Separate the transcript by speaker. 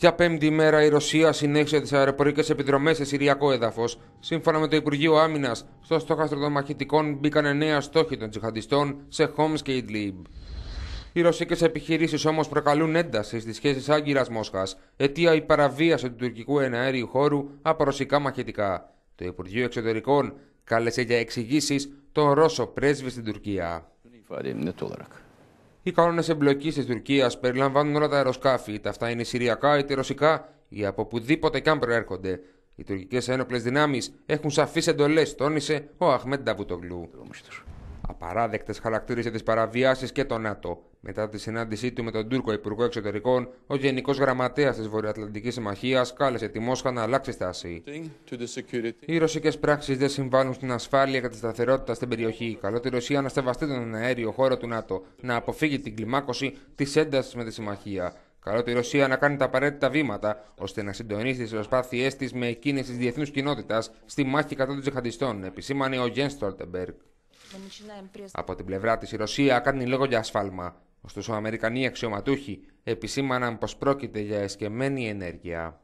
Speaker 1: Για πέμπτη ημέρα η Ρωσία συνέχισε τις αεροπορικές επιδρομές σε Συριακό έδαφος. Σύμφωνα με το Υπουργείο Άμυνας, στο στόχαστρο των μαχητικών μπήκαν νέα στόχοι των τζιχαντιστών σε Χόμ και Ιντλίμπ. Οι ρωσικές επιχειρήσεις όμως προκαλούν ένταση στις σχέσεις Άγκυρα-Μόσχα, αιτία η παραβίαση του τουρκικού εναέριου χώρου από ρωσικά μαχητικά. Το Υπουργείο Εξωτερικών κάλεσε για εξηγήσεις τον Ρώσο πρέσβη στην Τουρκία. Οι κανόνες εμπλοκής της Τουρκίας περιλαμβάνουν όλα τα αεροσκάφη, είτε αυτά είναι συριακά είτε ρωσικά ή από οπουδήποτε αν προέρχονται. Οι τουρκικές ένοπλες δυνάμεις έχουν σαφείς εντολές, τόνισε ο Αχμέντα Βουτογλού. Απαράδεκτε χαρακτήρισε τις παραβιάσεις και το ΝΑΤΟ. Μετά τη συνάντησή του με τον Τούρκο Υπουργό Εξωτερικών, ο Γενικός Γραμματέας της Βορειοατλαντικής Συμμαχίας κάλεσε τη Μόσχα να αλλάξει στάση. Οι ρωσικές πράξεις δεν συμβάλλουν στην ασφάλεια και τη σταθερότητα στην περιοχή. Καλό τη Ρωσία να στεβαστεί τον αέριο χώρο του ΝΑΤΟ, να αποφύγει την κλιμάκωση της έντασης με τη Συμμαχία. Καλό τη Ρωσία να κάνει τα απαραίτητα βήματα ώστε να συντονίσει τις προσπάθειές της με εκείνε της διεθνούς κοινότητας στη μάχη κατά των τζιχαντιστών, επισήμανε ο Γιέν Στόλτεμπεργκ. Από την πλευρά της, η Ρωσία κάνει λόγο για ασφάλμα. Ωστόσο, Αμερικανοί αξιωματούχοι επισήμαναν πως πρόκειται για εσκεμμένη ενέργεια.